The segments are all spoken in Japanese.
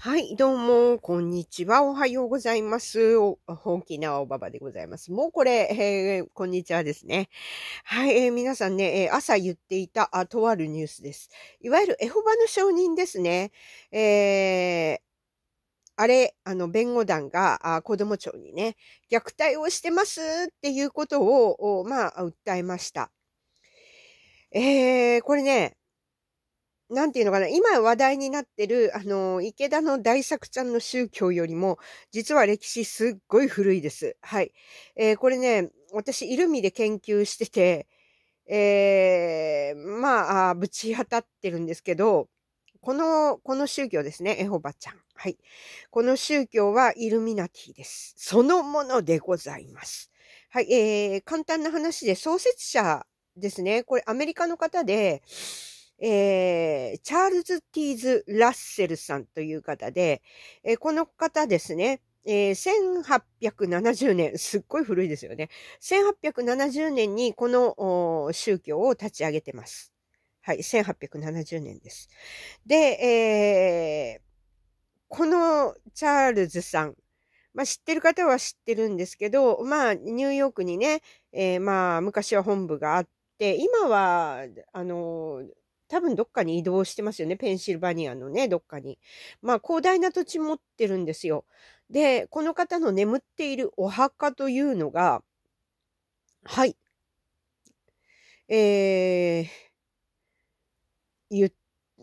はい、どうも、こんにちは。おはようございます。きなおばばでございます。もうこれ、えー、こんにちはですね。はい、えー、皆さんね、えー、朝言っていたあ、とあるニュースです。いわゆるエホバの証人ですね。えー、あれ、あの、弁護団があ子供庁にね、虐待をしてますっていうことを、まあ、訴えました。えー、これね、なんていうのかな、今話題になってる、あの、池田の大作ちゃんの宗教よりも、実は歴史すっごい古いです。はい。えー、これね、私、イルミで研究してて、えー、まあ、ぶち当たってるんですけど、この、この宗教ですね、エホバちゃん。はい。この宗教はイルミナティです。そのものでございます。はい、えー、簡単な話で創設者ですね。これアメリカの方で、えー、チャールズ・ティーズ・ラッセルさんという方で、えー、この方ですね、えー、1870年、すっごい古いですよね。1870年にこの宗教を立ち上げてます。はい、1870年です。で、えー、このチャールズさん、まあ、知ってる方は知ってるんですけど、まあ、ニューヨークにね、えー、まあ、昔は本部があって、今は、あのー、多分どっかに移動してますよね。ペンシルバニアのね、どっかに。まあ、広大な土地持ってるんですよ。で、この方の眠っているお墓というのが、はい。えー、ゆ、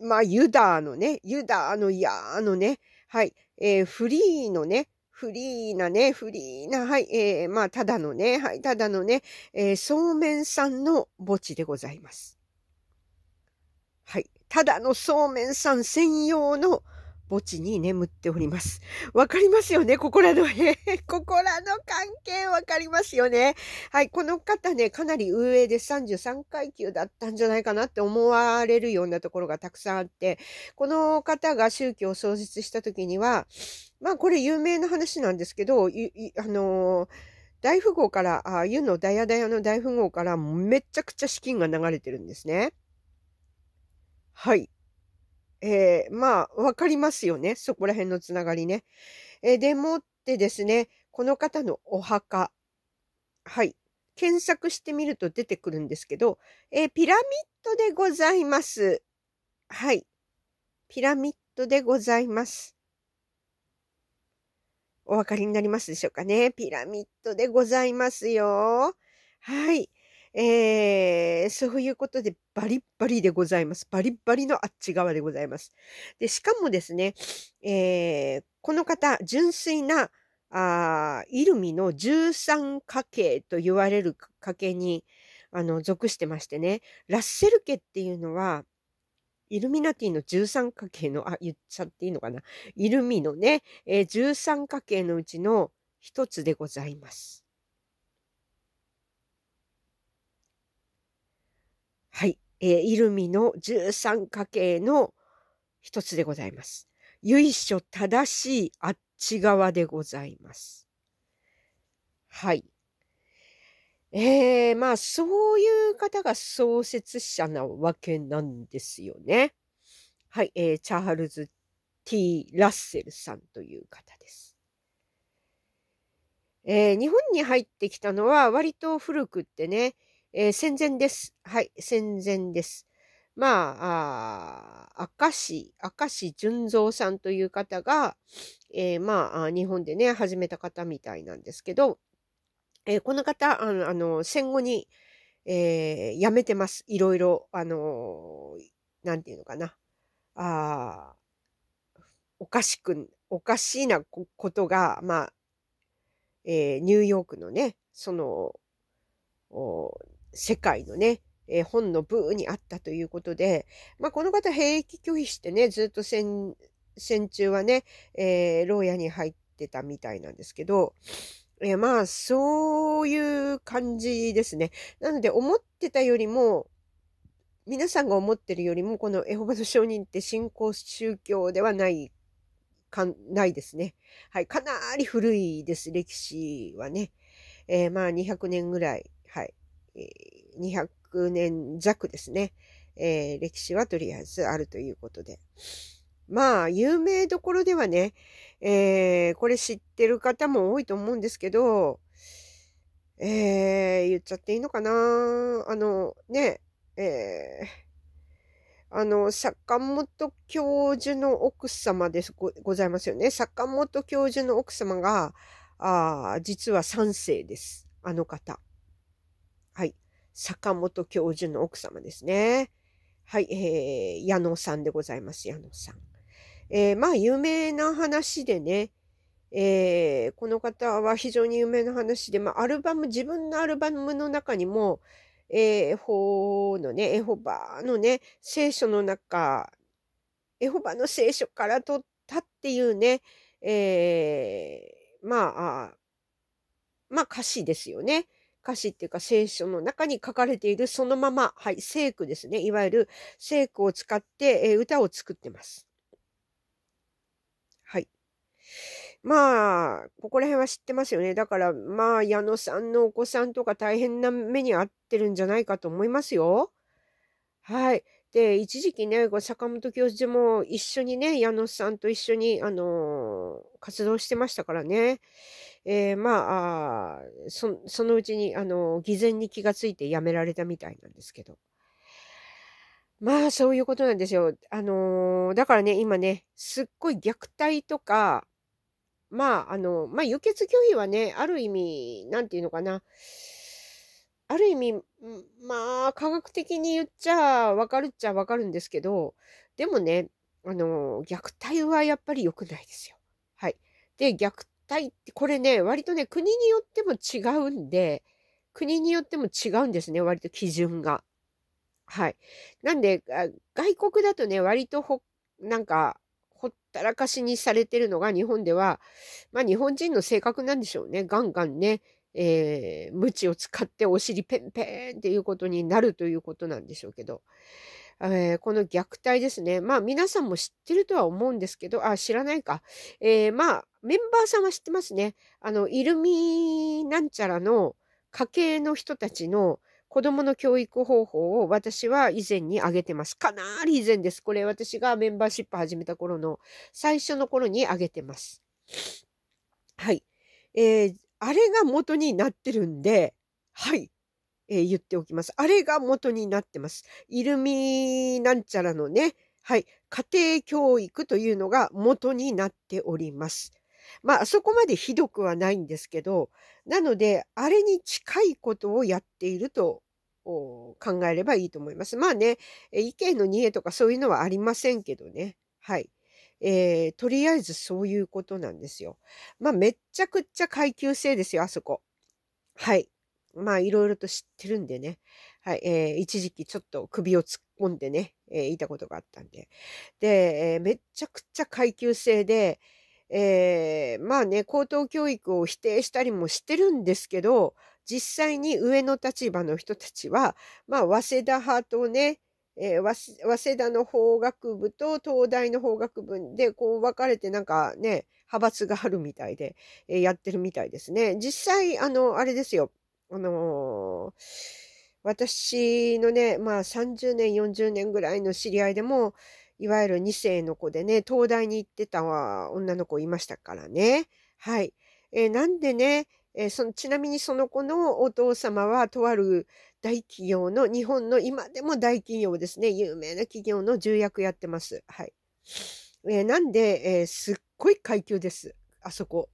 まあ、ユダーのね、ユダーの、いやーのね、はい、えー、フリーのね、フリーなね、フリーな、はい、えー、まあ、ただのね、はい、ただのね、えー、そうめんさんの墓地でございます。ただのそうめんさん専用の墓地に眠っております。わかりますよねここらの、ここらの関係わかりますよねはい、この方ね、かなり上で33階級だったんじゃないかなって思われるようなところがたくさんあって、この方が宗教を創設した時には、まあこれ有名な話なんですけど、あのー大富豪から、ああいうの、ダヤダヤの大富豪からめちゃくちゃ資金が流れてるんですね。はい。えー、まあ、わかりますよね。そこら辺のつながりね。えー、でもってですね、この方のお墓。はい。検索してみると出てくるんですけど、えー、ピラミッドでございます。はい。ピラミッドでございます。お分かりになりますでしょうかね。ピラミッドでございますよ。はい。えー、そういうことでバリッバリでございます。バリッバリのあっち側でございます。で、しかもですね、えー、この方、純粋な、あイルミの13家系と言われる家系に、あの、属してましてね、ラッセル家っていうのは、イルミナティの13家系の、あ、言っちゃっていいのかな。イルミのね、えー、13家系のうちの一つでございます。えー、イルミの十三家系の一つでございます。由緒正しいあっち側でございます。はい。えー、まあそういう方が創設者なわけなんですよね。はい、えー、チャールズ・ T・ ラッセルさんという方です。えー、日本に入ってきたのは割と古くってね、えー、戦前です。はい、戦前です。まあ、あ明石、明石純三さんという方が、えー、まあ、日本でね、始めた方みたいなんですけど、えー、この方、あの、あの戦後に、えー、辞めてます。いろいろ、あのなんていうのかな。あおかしく、おかしいなことが、まあ、えー、ニューヨークのね、その、世界のね、えー、本のブーにあったということで、まあ、この方兵役拒否してね、ずっと戦、戦中はね、えー、牢屋に入ってたみたいなんですけど、えー、まあ、そういう感じですね。なので、思ってたよりも、皆さんが思ってるよりも、このエホバの証人って信仰宗教ではないかないですね。はい。かなり古いです、歴史はね。えー、まあ200年ぐらい。はい。200年弱ですね、えー、歴史はとりあえずあるということで。まあ、有名どころではね、えー、これ知ってる方も多いと思うんですけど、えー、言っちゃっていいのかなあの、ね、えー、あの、坂本教授の奥様ですごございますよね。坂本教授の奥様が、あ実は3世です。あの方。はい。坂本教授の奥様ですね。はい、えー、矢野さんでございます、矢野さん。えー、まあ、有名な話でね、えー、この方は非常に有名な話で、まあ、アルバム、自分のアルバムの中にも、えー、法のね、エホバのね、聖書の中、エホバの聖書から取ったっていうね、えー、まあ、まあ歌詞ですよね。歌詞っていうか聖書の中に書かれているそのまま、はい、聖句ですね。いわゆる聖句を使って、えー、歌を作ってます。はい。まあ、ここら辺は知ってますよね。だから、まあ、矢野さんのお子さんとか大変な目に遭ってるんじゃないかと思いますよ。はい。で、一時期ね、坂本教授も一緒にね、矢野さんと一緒に、あのー、活動してましたからね。えー、まあそ、そのうちに、あの、偽善に気がついて辞められたみたいなんですけど。まあ、そういうことなんですよ。あのー、だからね、今ね、すっごい虐待とか、まあ、あの、まあ、輸血拒否はね、ある意味、なんていうのかな。ある意味、まあ、科学的に言っちゃわかるっちゃわかるんですけど、でもね、あの、虐待はやっぱり良くないですよ。はい。で、虐たいって、これね、割とね、国によっても違うんで、国によっても違うんですね、割と基準が。はい。なんで、外国だとね、割とほ、なんか、ほったらかしにされてるのが日本では、まあ日本人の性格なんでしょうね。ガンガンね、えー、無知を使ってお尻ペンペンっていうことになるということなんでしょうけど。えー、この虐待ですね。まあ皆さんも知ってるとは思うんですけど、あ、知らないか。えー、まあメンバーさんは知ってますね。あの、イルミなんちゃらの家系の人たちの子供の教育方法を私は以前に挙げてます。かなり以前です。これ私がメンバーシップ始めた頃の最初の頃に挙げてます。はい。えー、あれが元になってるんで、はい。えー、言っておきます。あれが元になってます。イルミなんちゃらのね、はい、家庭教育というのが元になっております。まあ、そこまでひどくはないんですけど、なので、あれに近いことをやっていると考えればいいと思います。まあね、意見の逃げとかそういうのはありませんけどね。はい。えー、とりあえずそういうことなんですよ。まあ、めっちゃくっちゃ階級制ですよ、あそこ。はい。まあいろいろと知ってるんでね、はい、えー、一時期ちょっと首を突っ込んでね、えー、いたことがあったんで。で、えー、めちゃくちゃ階級制で、えー、まあね、高等教育を否定したりもしてるんですけど、実際に上の立場の人たちは、まあ、早稲田派とね、えー、早稲田の法学部と東大の法学部でこう分かれてなんかね、派閥があるみたいで、えー、やってるみたいですね。実際、あの、あれですよ。あの私のね、まあ30年、40年ぐらいの知り合いでも、いわゆる2世の子でね、東大に行ってた女の子いましたからね。はい。えー、なんでね、えー、そちなみにその子のお父様はとある大企業の日本の今でも大企業ですね有名な企業の重役やってます。はい、えー、なんで、えー、すっごい階級ですあそこ。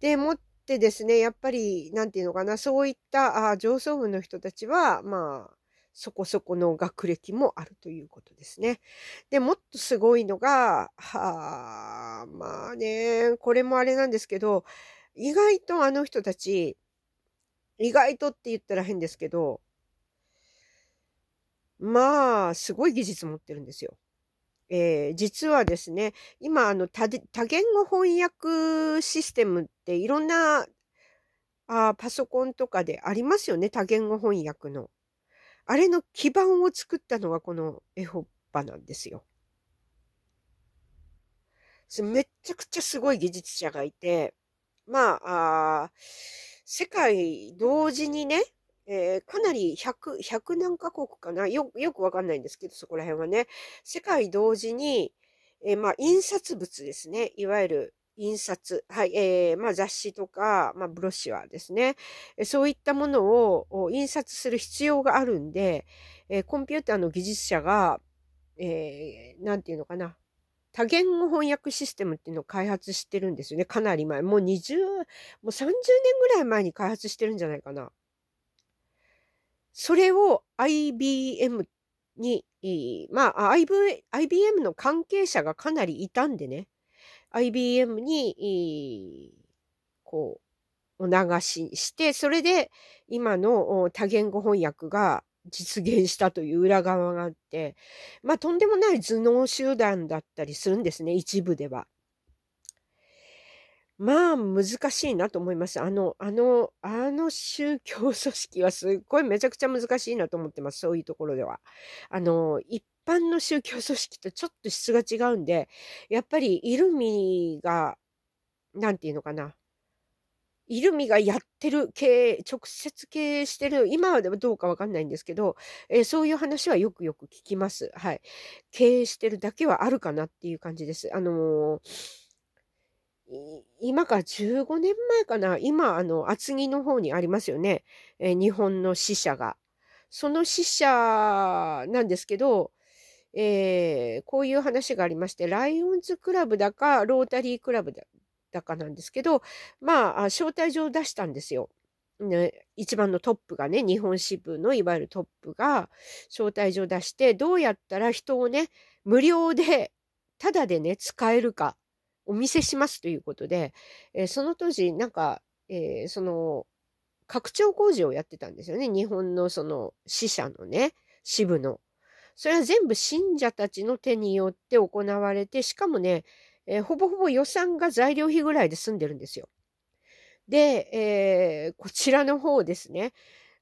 でもっでですね、やっぱり、なんていうのかな、そういったあ上層部の人たちは、まあ、そこそこの学歴もあるということですね。で、もっとすごいのが、はあ、まあね、これもあれなんですけど、意外とあの人たち、意外とって言ったら変ですけど、まあ、すごい技術持ってるんですよ。えー、実はですね、今、あの多、多言語翻訳システムっていろんなあパソコンとかでありますよね、多言語翻訳の。あれの基盤を作ったのがこのエホッパなんですよ。めっちゃくちゃすごい技術者がいて、まあ、あ世界同時にね、えー、かなり100、100何カ国かなよ、よくわかんないんですけど、そこら辺はね、世界同時に、えー、まあ、印刷物ですね。いわゆる印刷。はい、えー、まあ、雑誌とか、まあ、ブロシアですね。そういったものを印刷する必要があるんで、えコンピューターの技術者が、えー、なんていうのかな。多言語翻訳システムっていうのを開発してるんですよね。かなり前。もう20、もう30年ぐらい前に開発してるんじゃないかな。それを IBM に、まあ、IBM の関係者がかなりいたんでね、IBM に、こう、お流しして、それで今の多言語翻訳が実現したという裏側があって、まあ、とんでもない頭脳集団だったりするんですね、一部では。まあ難しいなと思いましあの、あの、あの宗教組織はすっごいめちゃくちゃ難しいなと思ってます。そういうところでは。あの、一般の宗教組織とちょっと質が違うんで、やっぱりイルミが、なんていうのかな。イルミがやってる経直接経営してる、今はどうかわかんないんですけど、えー、そういう話はよくよく聞きます。はい。経営してるだけはあるかなっていう感じです。あのー今から15年前かな、今、あの、厚木の方にありますよね、えー、日本の死者が。その死者なんですけど、えー、こういう話がありまして、ライオンズクラブだか、ロータリークラブだだかなんですけど、まあ、招待状を出したんですよ。ね、一番のトップがね、日本支部のいわゆるトップが招待状を出して、どうやったら人をね、無料で、ただでね、使えるかお見せしますということで、えー、その当時、なんか、えー、その、拡張工事をやってたんですよね。日本のその死者のね、支部の。それは全部信者たちの手によって行われて、しかもね、えー、ほぼほぼ予算が材料費ぐらいで済んでるんですよ。で、えー、こちらの方ですね。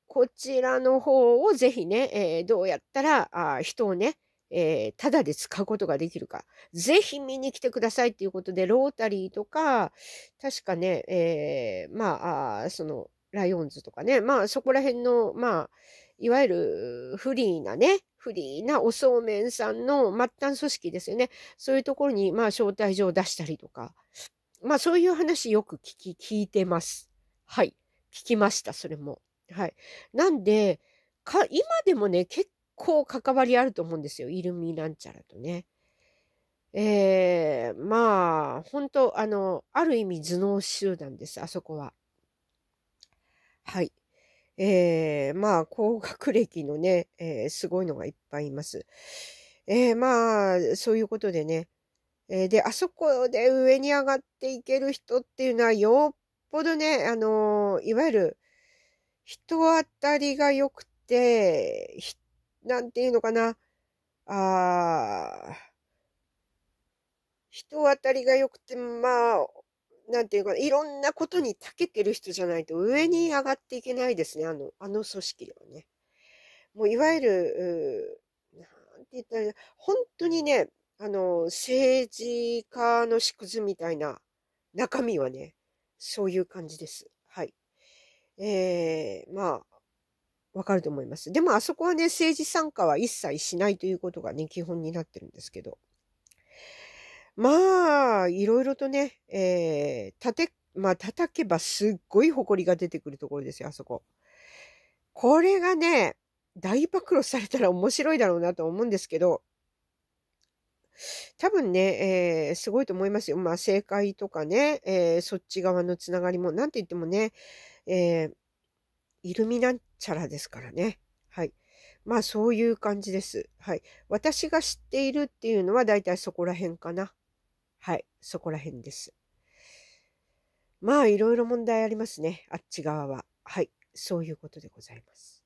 こちらの方をぜひね、えー、どうやったらあ人をね、えー、ただで使うことができるか、ぜひ見に来てくださいっていうことで、ロータリーとか、確かね、えー、まあ、その、ライオンズとかね、まあそこら辺の、まあ、いわゆるフリーなね、フリーなおそうめんさんの末端組織ですよね。そういうところに、まあ招待状を出したりとか、まあそういう話よく聞き、聞いてます。はい。聞きました、それも。はい。なんで、か、今でもね、結構関わりあると思うんですよ。イルミなんちゃらとね。えー、まあ、本当あの、ある意味頭脳集団です、あそこは。はい。えー、まあ、高学歴のね、えー、すごいのがいっぱいいます。えー、まあ、そういうことでね。えー、で、あそこで上に上がっていける人っていうのは、よっぽどね、あのいわゆる、人当たりが良くて、人なんていうのかな、あ人当たりが良くて、まあ、なんていうか、いろんなことに長けてる人じゃないと上に上がっていけないですね、あの、あの組織ではね。もういわゆる、なんて言ったら、本当にね、あの、政治家の縮図みたいな中身はね、そういう感じです。はい。えー、まあ、わかると思います。でもあそこはね、政治参加は一切しないということがね、基本になってるんですけど。まあ、いろいろとね、えー、て、まあ、叩けばすっごい埃が出てくるところですよ、あそこ。これがね、大暴露されたら面白いだろうなと思うんですけど、多分ね、えー、すごいと思いますよ。まあ、政界とかね、えー、そっち側のつながりも、なんて言ってもね、えー、イルミナンチャラですからね。はい。まあそういう感じです。はい。私が知っているっていうのはだいたいそこら辺かな。はい。そこら辺です。まあいろいろ問題ありますね。あっち側は。はい。そういうことでございます。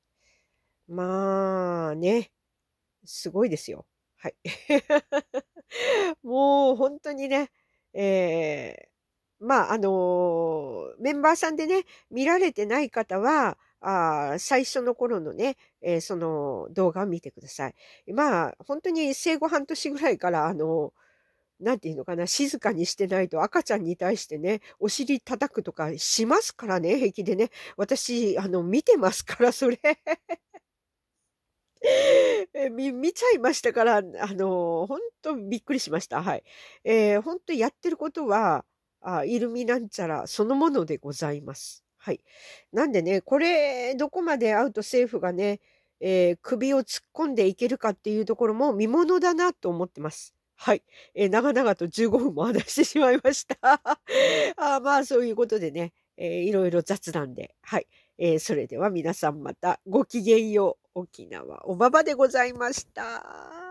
まあね。すごいですよ。はい。もう本当にね。えー、まああのー、メンバーさんでね、見られてない方は、あ最初の頃のね、えー、その動画を見てください。まあ、本当に生後半年ぐらいから、あの、なんていうのかな、静かにしてないと赤ちゃんに対してね、お尻叩くとかしますからね、平気でね。私、あの、見てますから、それ。見 見ちゃいましたから、あの、本当びっくりしました。はい。えー、本当やってることは、あイルミなんちゃらそのものでございます。はい。なんでね、これ、どこまで会うと政府がね、えー、首を突っ込んでいけるかっていうところも見ものだなと思ってます。はい。えー、長々と15分も話してしまいました。あまあ、そういうことでね、えー、いろいろ雑談で。はい。えー、それでは皆さんまたごきげんよう。沖縄おばばでございました。